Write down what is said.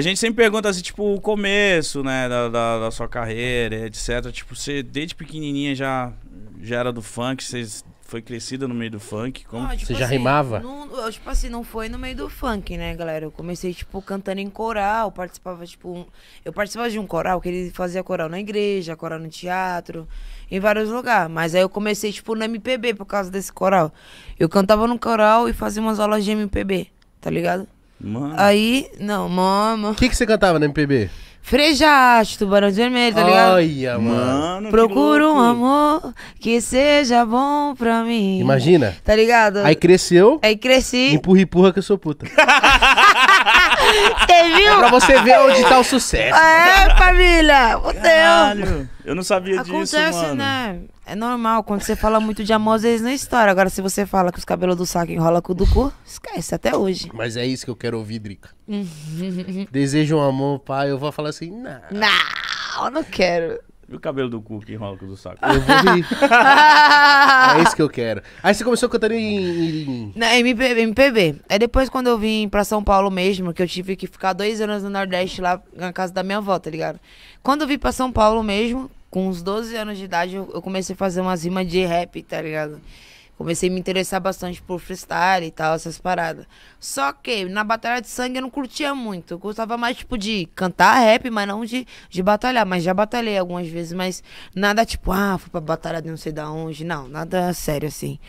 A gente sempre pergunta assim, tipo, o começo, né, da, da, da sua carreira, etc. Tipo, você desde pequenininha já, já era do funk, você foi crescida no meio do funk? Como? Ah, tipo você já assim, rimava? Não, tipo assim, não foi no meio do funk, né, galera? Eu comecei, tipo, cantando em coral, participava, tipo, um... eu participava de um coral, que ele fazia coral na igreja, coral no teatro, em vários lugares. Mas aí eu comecei, tipo, no MPB por causa desse coral. Eu cantava no coral e fazia umas aulas de MPB, tá ligado? Mano. Aí, não, mama. O que, que você cantava na MPB? Frejaste, tubarão de vermelho, tá ligado? Olha, mano. Procura um amor que seja bom pra mim. Imagina. Tá ligado? Aí cresceu. Aí cresci. Empurra, empurra que eu sou puta. pra você ver onde tá o sucesso. É, família! Fudeu! Eu não sabia Acontece, disso, mano. né? É normal, quando você fala muito de amor, às vezes não estoura. Agora, se você fala que os cabelos do saco enrola com o do cu, esquece até hoje. Mas é isso que eu quero ouvir, Drica. Desejo um amor, pai. Eu vou falar assim, não. Não, não quero. E o cabelo do cu que enrola com o do saco? Eu vou vir. é isso que eu quero. Aí você começou cantando em. Na MPB, MPB. É depois quando eu vim pra São Paulo mesmo, que eu tive que ficar dois anos no Nordeste lá na casa da minha avó, tá ligado? Quando eu vim pra São Paulo mesmo, com uns 12 anos de idade, eu comecei a fazer umas rimas de rap, tá ligado? comecei a me interessar bastante por freestyle e tal, essas paradas. Só que na batalha de sangue eu não curtia muito. Eu gostava mais, tipo, de cantar rap, mas não de, de batalhar. Mas já batalhei algumas vezes, mas nada tipo, ah, fui pra batalha de não sei da onde. Não, nada sério assim.